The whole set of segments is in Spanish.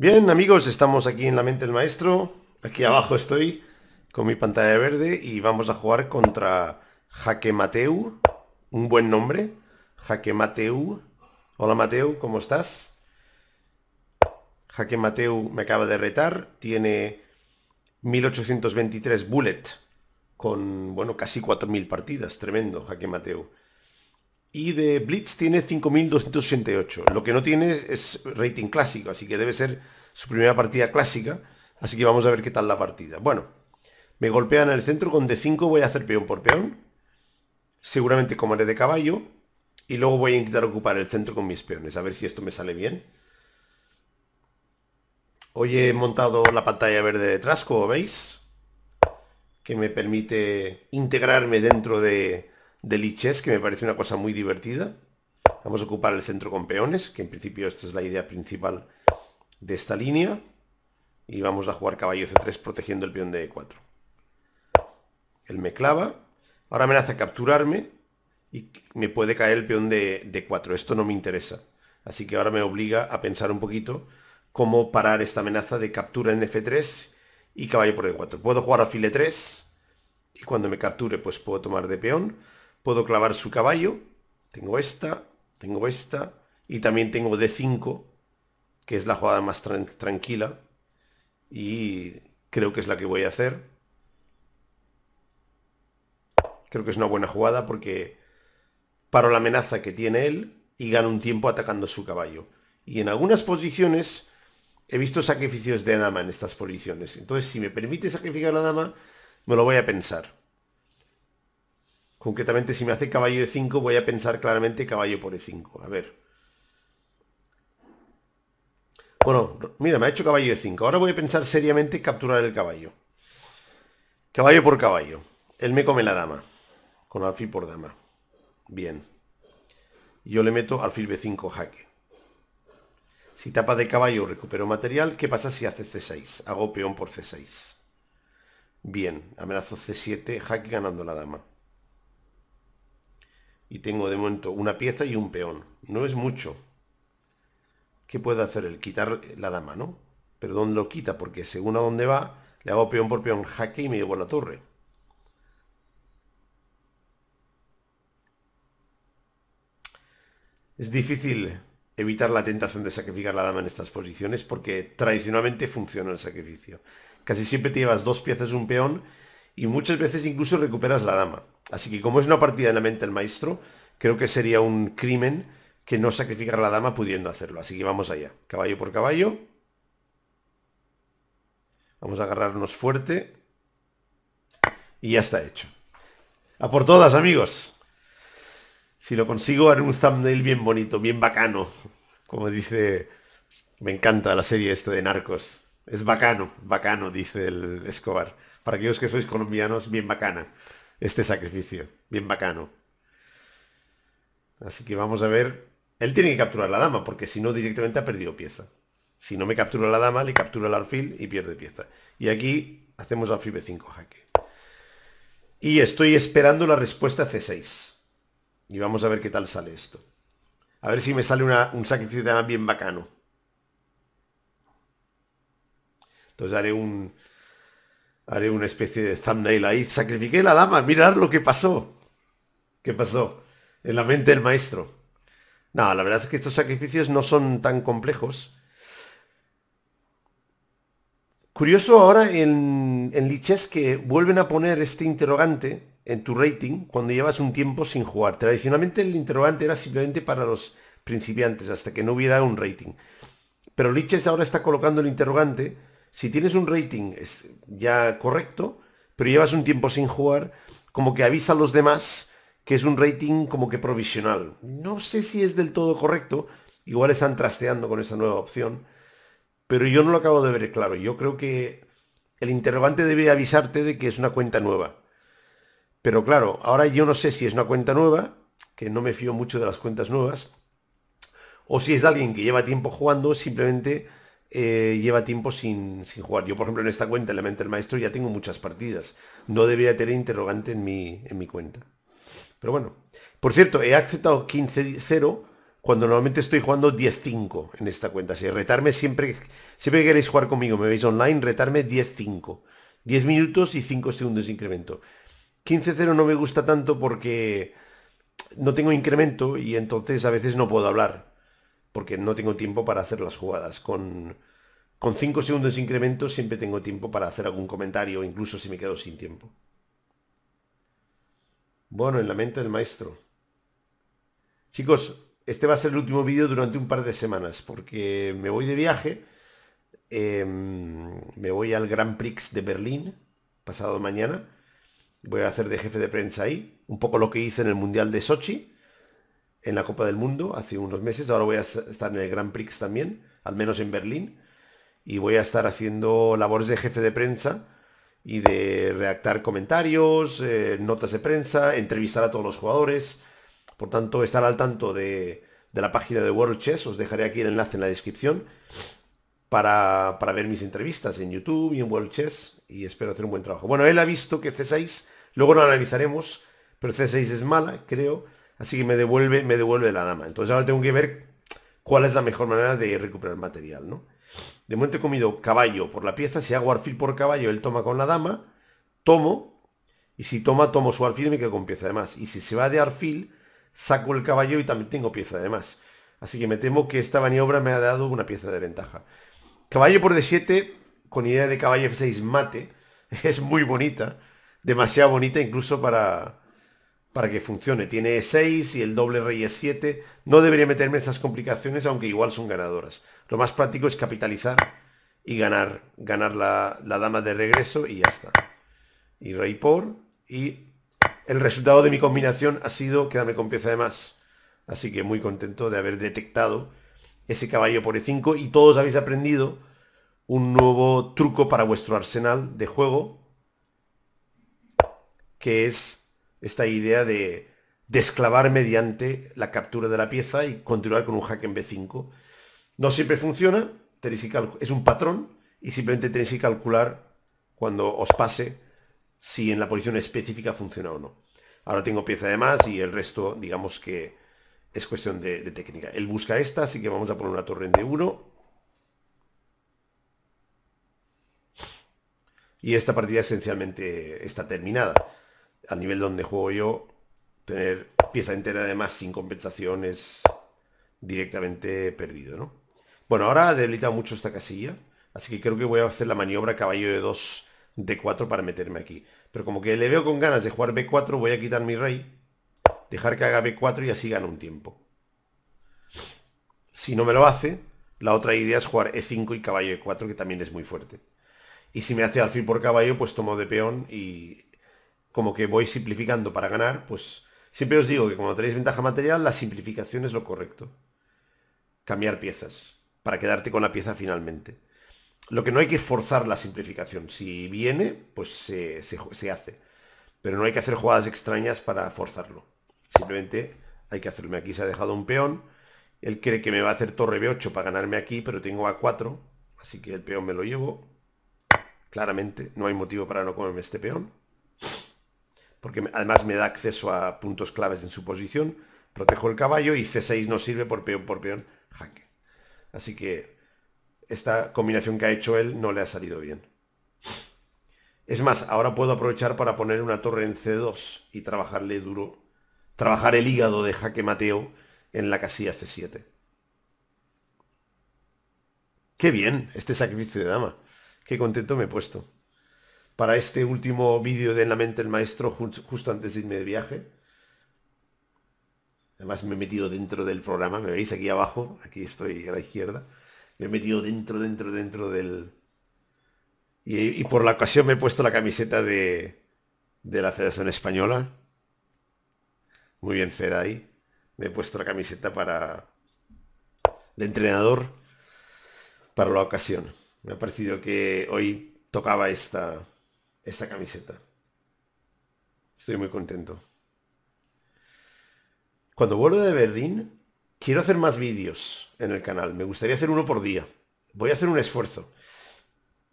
Bien, amigos, estamos aquí en la mente del maestro. Aquí abajo estoy con mi pantalla verde y vamos a jugar contra Jaque Mateu. Un buen nombre. Jaque Mateu. Hola Mateu, ¿cómo estás? Jaque Mateu me acaba de retar. Tiene 1823 bullet con, bueno, casi 4000 partidas. Tremendo, Jaque Mateu. Y de Blitz tiene 5.288. Lo que no tiene es rating clásico, así que debe ser su primera partida clásica. Así que vamos a ver qué tal la partida. Bueno, me golpean el centro con D5, voy a hacer peón por peón. Seguramente comeré de caballo. Y luego voy a intentar ocupar el centro con mis peones, a ver si esto me sale bien. Hoy he montado la pantalla verde detrás, como veis, que me permite integrarme dentro de de liches, que me parece una cosa muy divertida. Vamos a ocupar el centro con peones, que en principio esta es la idea principal de esta línea. Y vamos a jugar caballo C3 protegiendo el peón de E4. Él me clava. Ahora amenaza capturarme y me puede caer el peón de, d 4. E Esto no me interesa. Así que ahora me obliga a pensar un poquito cómo parar esta amenaza de captura en F3 y caballo por E4. Puedo jugar a E3 y cuando me capture pues puedo tomar de peón puedo clavar su caballo. Tengo esta, tengo esta. Y también tengo D5, que es la jugada más tranquila. Y creo que es la que voy a hacer. Creo que es una buena jugada porque paro la amenaza que tiene él y gano un tiempo atacando su caballo. Y en algunas posiciones he visto sacrificios de dama en estas posiciones. Entonces, si me permite sacrificar a la dama, me lo voy a pensar. Concretamente, si me hace caballo de 5, voy a pensar claramente caballo por E5. A ver. Bueno, mira, me ha hecho caballo de 5. Ahora voy a pensar seriamente capturar el caballo. Caballo por caballo. Él me come la dama. Con alfil por dama. Bien. Yo le meto alfil B5 jaque. Si tapa de caballo recupero material, ¿qué pasa si hace C6? Hago peón por C6. Bien, amenazo C7, jaque ganando la dama. Y tengo de momento una pieza y un peón. No es mucho. ¿Qué puede hacer él? Quitar la dama, ¿no? Pero ¿dónde lo quita? Porque según a dónde va, le hago peón por peón jaque y me llevo a la torre. Es difícil evitar la tentación de sacrificar la dama en estas posiciones porque tradicionalmente funciona el sacrificio. Casi siempre te llevas dos piezas, un peón y muchas veces incluso recuperas la dama. Así que como es una partida en la mente del maestro, creo que sería un crimen que no sacrificar a la dama pudiendo hacerlo. Así que vamos allá. Caballo por caballo. Vamos a agarrarnos fuerte. Y ya está hecho. A por todas, amigos. Si lo consigo, haré un thumbnail bien bonito, bien bacano. Como dice... Me encanta la serie esta de Narcos. Es bacano, bacano, dice el Escobar. Para aquellos que sois colombianos, bien bacana este sacrificio. Bien bacano. Así que vamos a ver. Él tiene que capturar la dama, porque si no directamente ha perdido pieza. Si no me captura la dama, le captura el alfil y pierde pieza. Y aquí hacemos alfil b5 jaque. Y estoy esperando la respuesta c6. Y vamos a ver qué tal sale esto. A ver si me sale un sacrificio de dama bien bacano. Entonces haré un Haré una especie de thumbnail ahí. Sacrifiqué la dama. Mirad lo que pasó. ¿Qué pasó? En la mente del maestro. No, la verdad es que estos sacrificios no son tan complejos. Curioso ahora en, en Liches que vuelven a poner este interrogante en tu rating cuando llevas un tiempo sin jugar. Tradicionalmente el interrogante era simplemente para los principiantes, hasta que no hubiera un rating. Pero Liches ahora está colocando el interrogante si tienes un rating es ya correcto, pero llevas un tiempo sin jugar, como que avisa a los demás que es un rating como que provisional. No sé si es del todo correcto, igual están trasteando con esa nueva opción, pero yo no lo acabo de ver claro. Yo creo que el interrogante debe avisarte de que es una cuenta nueva. Pero claro, ahora yo no sé si es una cuenta nueva, que no me fío mucho de las cuentas nuevas, o si es alguien que lleva tiempo jugando, simplemente eh, lleva tiempo sin, sin, jugar. Yo, por ejemplo, en esta cuenta, Elemento el Maestro, ya tengo muchas partidas. No debería tener interrogante en mi, en mi cuenta. Pero bueno. Por cierto, he aceptado 15-0 cuando normalmente estoy jugando 10-5 en esta cuenta. Así retarme siempre, siempre que queréis jugar conmigo, me veis online, retarme 10-5. 10 minutos y 5 segundos de incremento. 15-0 no me gusta tanto porque no tengo incremento y entonces a veces no puedo hablar porque no tengo tiempo para hacer las jugadas. Con, con 5 segundos de incremento siempre tengo tiempo para hacer algún comentario, incluso si me quedo sin tiempo. Bueno, en la mente del maestro. Chicos, este va a ser el último vídeo durante un par de semanas, porque me voy de viaje, em, me voy al Grand Prix de Berlín, pasado mañana, voy a hacer de jefe de prensa ahí, un poco lo que hice en el Mundial de Sochi, en la Copa del Mundo hace unos meses. Ahora voy a estar en el Grand Prix también, al menos en Berlín. Y voy a estar haciendo labores de jefe de prensa y de redactar comentarios, eh, notas de prensa, entrevistar a todos los jugadores. Por tanto, estar al tanto de, de, la página de World Chess. Os dejaré aquí el enlace en la descripción para, para ver mis entrevistas en YouTube y en World Chess. Y espero hacer un buen trabajo. Bueno, él ha visto que C6, luego lo analizaremos, pero C6 es mala, creo. Así que me devuelve, me devuelve la dama. Entonces ahora tengo que ver cuál es la mejor manera de recuperar material, ¿no? De momento he comido caballo por la pieza. Si hago arfil por caballo, él toma con la dama. Tomo. Y si toma, tomo su arfil y me quedo con pieza de más. Y si se va de arfil, saco el caballo y también tengo pieza de más. Así que me temo que esta maniobra me ha dado una pieza de ventaja. Caballo por D7, con idea de caballo F6 mate, es muy bonita. Demasiado bonita incluso para, para que funcione. Tiene E6 y el doble rey E7. No debería meterme esas complicaciones, aunque igual son ganadoras. Lo más práctico es capitalizar y ganar, ganar la, la dama de regreso y ya está. Y rey por. Y el resultado de mi combinación ha sido quedarme con pieza de más. Así que muy contento de haber detectado ese caballo por E5 y todos habéis aprendido un nuevo truco para vuestro arsenal de juego que es esta idea de desclavar mediante la captura de la pieza y continuar con un hack en B5. No siempre funciona, tenéis que es un patrón y simplemente tenéis que calcular cuando os pase si en la posición específica funciona o no. Ahora tengo pieza de más y el resto, digamos que es cuestión de, de técnica. Él busca esta, así que vamos a poner una torre en D1. Y esta partida esencialmente está terminada al nivel donde juego yo, tener pieza entera además sin compensación es directamente perdido, ¿no? Bueno, ahora ha debilitado mucho esta casilla, así que creo que voy a hacer la maniobra caballo de 2, de 4 para meterme aquí. Pero como que le veo con ganas de jugar B4, voy a quitar mi rey, dejar que haga B4 y así gano un tiempo. Si no me lo hace, la otra idea es jugar E5 y caballo de 4 que también es muy fuerte. Y si me hace alfil por caballo, pues tomo de peón y como que voy simplificando para ganar, pues siempre os digo que cuando tenéis ventaja material, la simplificación es lo correcto. Cambiar piezas para quedarte con la pieza finalmente. Lo que no hay que forzar la simplificación. Si viene, pues se, se hace. Pero no hay que hacer jugadas extrañas para forzarlo. Simplemente hay que hacerme aquí. Se ha dejado un peón. Él cree que me va a hacer torre B8 para ganarme aquí, pero tengo A4. Así que el peón me lo llevo. Claramente, no hay motivo para no comerme este peón porque además me da acceso a puntos claves en su posición. Protejo el caballo y C6 no sirve por peón por peón jaque. Así que esta combinación que ha hecho él no le ha salido bien. Es más, ahora puedo aprovechar para poner una torre en C2 y trabajarle duro, trabajar el hígado de jaque Mateo en la casilla C7. ¡Qué bien este sacrificio de dama! ¡Qué contento me he puesto! para este último vídeo de En la mente el maestro justo antes de irme de viaje. Además me he metido dentro del programa, me veis aquí abajo, aquí estoy a la izquierda. Me he metido dentro, dentro, dentro del... Y, por la ocasión me he puesto la camiseta de, de la Federación Española. Muy bien, ahí. Me he puesto la camiseta para... de entrenador para la ocasión. Me ha parecido que hoy tocaba esta, esta camiseta. Estoy muy contento. Cuando vuelvo de Berlín, quiero hacer más vídeos en el canal. Me gustaría hacer uno por día. Voy a hacer un esfuerzo.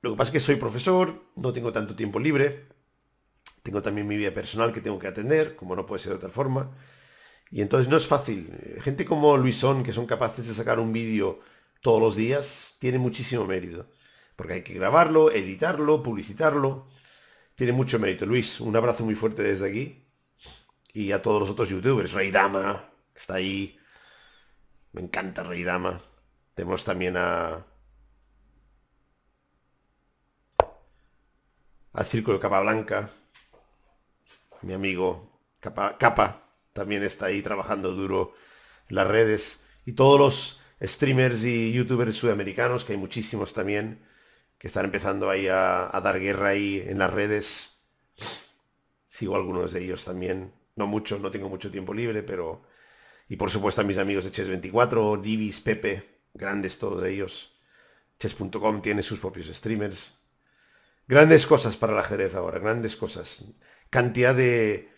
Lo que pasa es que soy profesor, no tengo tanto tiempo libre. Tengo también mi vida personal que tengo que atender, como no puede ser de otra forma. Y entonces no es fácil. Gente como Luisón, que son capaces de sacar un vídeo todos los días, tiene muchísimo mérito. Porque hay que grabarlo, editarlo, publicitarlo. Tiene mucho mérito. Luis, un abrazo muy fuerte desde aquí. Y a todos los otros youtubers. Rey Dama, que está ahí. Me encanta Rey Dama. Tenemos también a... Al Círculo de Capa Blanca. mi amigo Capa, Capa también está ahí trabajando duro las redes. Y todos los streamers y youtubers sudamericanos, que hay muchísimos también que están empezando ahí a, dar guerra ahí en las redes. Sigo algunos de ellos también. No mucho no tengo mucho tiempo libre, pero... Y por supuesto a mis amigos de Chess24, Divis, Pepe, grandes todos ellos. Chess.com tiene sus propios streamers. Grandes cosas para la Jerez ahora, grandes cosas. Cantidad de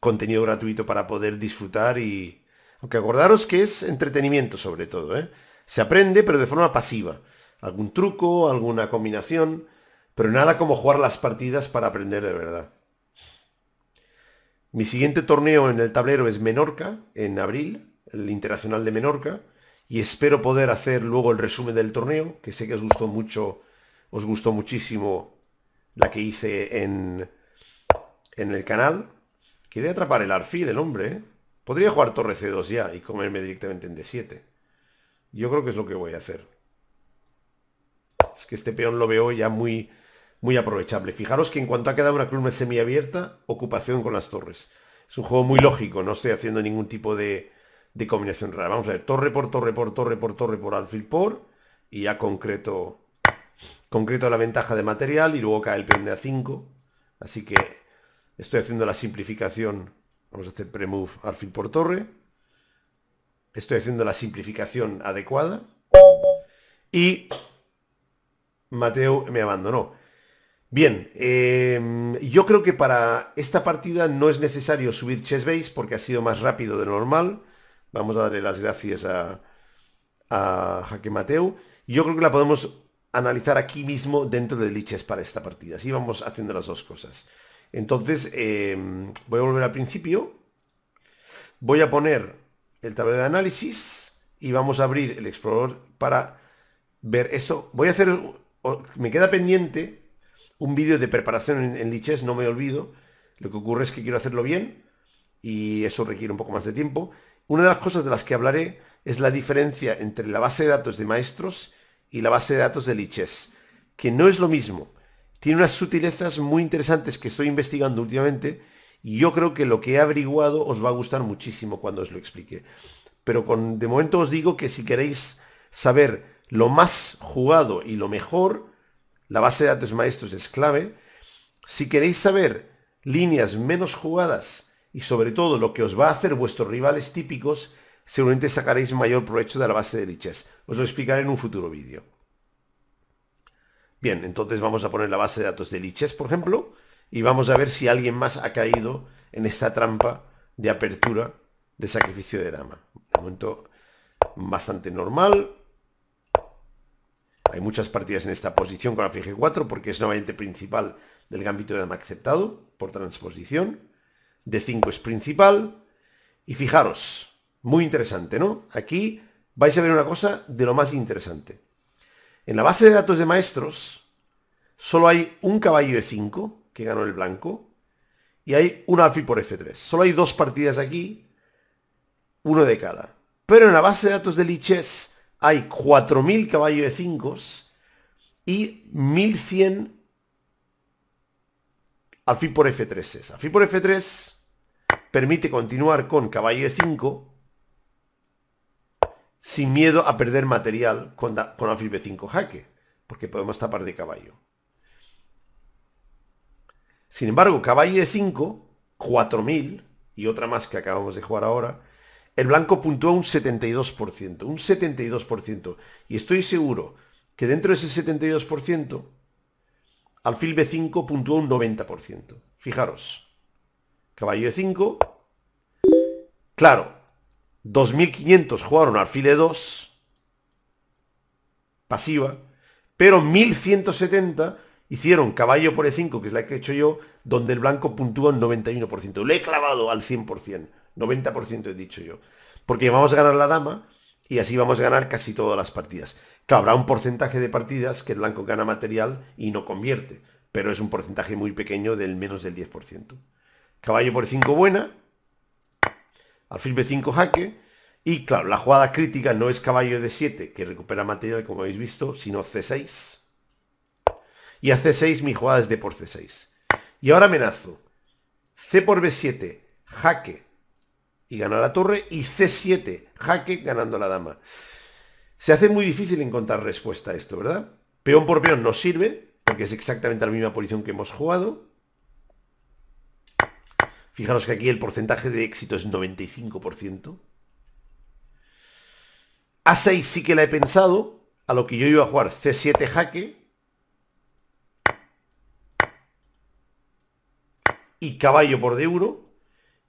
contenido gratuito para poder disfrutar y... Aunque acordaros que es entretenimiento sobre todo, ¿eh? Se aprende, pero de forma pasiva algún truco, alguna combinación, pero nada como jugar las partidas para aprender de verdad. Mi siguiente torneo en el tablero es Menorca, en abril, el Internacional de Menorca, y espero poder hacer luego el resumen del torneo, que sé que os gustó mucho, os gustó muchísimo la que hice en, en el canal. Quería atrapar el arfil, el hombre, ¿eh? Podría jugar torre C2 ya y comerme directamente en D7. Yo creo que es lo que voy a hacer es que este peón lo veo ya muy, muy aprovechable. Fijaros que en cuanto ha quedado una columna semiabierta, ocupación con las torres. Es un juego muy lógico, no estoy haciendo ningún tipo de, combinación rara. Vamos a ver, torre por torre por torre por torre por alfil por, y ya concreto, concreto la ventaja de material, y luego cae el peón de A5. Así que estoy haciendo la simplificación, vamos a hacer pre-move alfil por torre. Estoy haciendo la simplificación adecuada. Y Mateo me abandonó. Bien, em, yo creo que para esta partida no es necesario subir ChessBase porque ha sido más rápido de normal. Vamos a darle las gracias a, Jaque Mateo. Yo creo que la podemos analizar aquí mismo dentro de liches para esta partida. Así vamos haciendo las dos cosas. Entonces, em, voy a volver al principio. Voy a poner el tablero de análisis y vamos a abrir el explorador para ver eso. Voy a hacer me queda pendiente un vídeo de preparación en, liches, no me olvido. Lo que ocurre es que quiero hacerlo bien y eso requiere un poco más de tiempo. Una de las cosas de las que hablaré es la diferencia entre la base de datos de maestros y la base de datos de liches, que no es lo mismo. Tiene unas sutilezas muy interesantes que estoy investigando últimamente y yo creo que lo que he averiguado os va a gustar muchísimo cuando os lo explique. Pero con, de momento os digo que si queréis saber lo más jugado y lo mejor, la base de datos maestros es clave. Si queréis saber líneas menos jugadas y sobre todo lo que os va a hacer vuestros rivales típicos, seguramente sacaréis mayor provecho de la base de liches. Os lo explicaré en un futuro vídeo. Bien, entonces vamos a poner la base de datos de liches, por ejemplo, y vamos a ver si alguien más ha caído en esta trampa de apertura de sacrificio de dama. De momento, bastante normal. Hay muchas partidas en esta posición con la g 4 porque es una variante principal del gambito de dama aceptado por transposición. D5 es principal. Y fijaros, muy interesante, ¿no? Aquí vais a ver una cosa de lo más interesante. En la base de datos de maestros solo hay un caballo de 5 que ganó el blanco y hay un alfil por F3. Solo hay dos partidas aquí, uno de cada. Pero en la base de datos de Liches hay 4.000 caballos de 5 y 1.100 alfil por F3. Alfil por F3 permite continuar con caballo de 5 sin miedo a perder material con, con alfil B5 jaque, porque podemos tapar de caballo. Sin embargo, caballo de 5, 4.000, y otra más que acabamos de jugar ahora, el blanco puntúa un 72%, un 72%. Y estoy seguro que dentro de ese 72%, alfil B5 puntúa un 90%. Fijaros, caballo E5, claro, 2.500 jugaron alfil E2, pasiva, pero 1.170 hicieron caballo por E5, que es la que he hecho yo, donde el blanco puntúa un 91%. Lo he clavado al 100%. 90% he dicho yo. Porque vamos a ganar la dama y así vamos a ganar casi todas las partidas. Claro, habrá un porcentaje de partidas que el blanco gana material y no convierte, pero es un porcentaje muy pequeño del menos del 10%. Caballo por 5 buena, alfil b5 jaque, y claro, la jugada crítica no es caballo de 7 que recupera material, como habéis visto, sino c6. Y a c6 mi jugada es d por c6. Y ahora amenazo. c por b7, jaque, y gana la torre y C7, jaque ganando la dama. Se hace muy difícil encontrar respuesta a esto, ¿verdad? Peón por peón no sirve, porque es exactamente la misma posición que hemos jugado. Fijaros que aquí el porcentaje de éxito es 95%. A6 sí que la he pensado, a lo que yo iba a jugar C7 jaque. Y caballo por de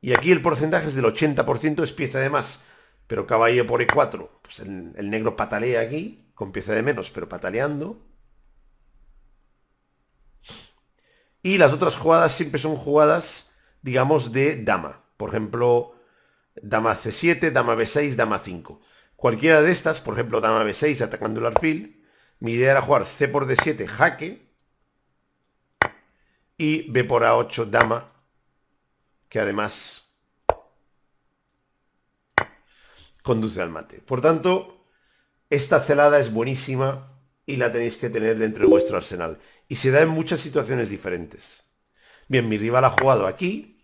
y aquí el porcentaje es del 80%, es pieza de más. Pero caballo por E4. Pues el, negro patalea aquí, con pieza de menos, pero pataleando. Y las otras jugadas siempre son jugadas, digamos, de dama. Por ejemplo, dama C7, dama B6, dama 5. Cualquiera de estas, por ejemplo, dama B6 atacando el arfil. Mi idea era jugar C por D7, jaque. Y B por A8, dama, que además conduce al mate. Por tanto, esta celada es buenísima y la tenéis que tener dentro de vuestro arsenal. Y se da en muchas situaciones diferentes. Bien, mi rival ha jugado aquí.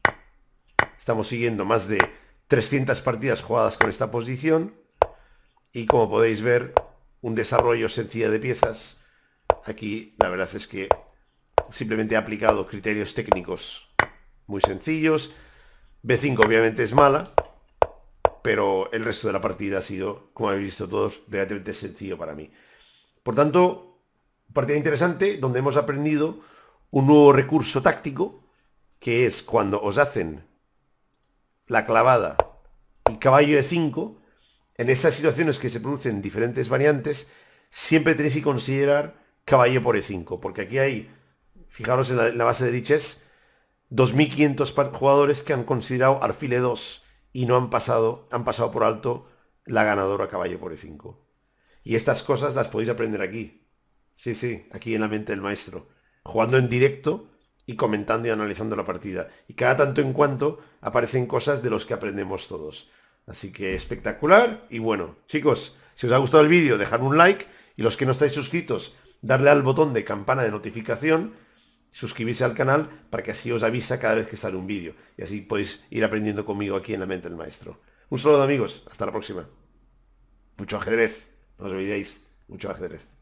Estamos siguiendo más de 300 partidas jugadas con esta posición. Y como podéis ver, un desarrollo sencillo de piezas. Aquí la verdad es que simplemente he aplicado criterios técnicos muy sencillos. B5 obviamente es mala, pero el resto de la partida ha sido, como habéis visto todos, relativamente sencillo para mí. Por tanto, partida interesante donde hemos aprendido un nuevo recurso táctico, que es cuando os hacen la clavada y caballo de 5, en estas situaciones que se producen diferentes variantes, siempre tenéis que considerar caballo por E5, porque aquí hay, fijaros en la, base de diches, 2.500 jugadores que han considerado alfile 2 y no han pasado, han pasado por alto la ganadora caballo por E5. Y estas cosas las podéis aprender aquí. Sí, sí, aquí en la mente del maestro. Jugando en directo y comentando y analizando la partida. Y cada tanto en cuanto aparecen cosas de los que aprendemos todos. Así que espectacular. Y bueno, chicos, si os ha gustado el vídeo, dejad un like. Y los que no estáis suscritos, darle al botón de campana de notificación suscribirse al canal para que así os avisa cada vez que sale un vídeo y así podéis ir aprendiendo conmigo aquí en la mente del maestro. Un saludo amigos, hasta la próxima. Mucho ajedrez, no os olvidéis, mucho ajedrez.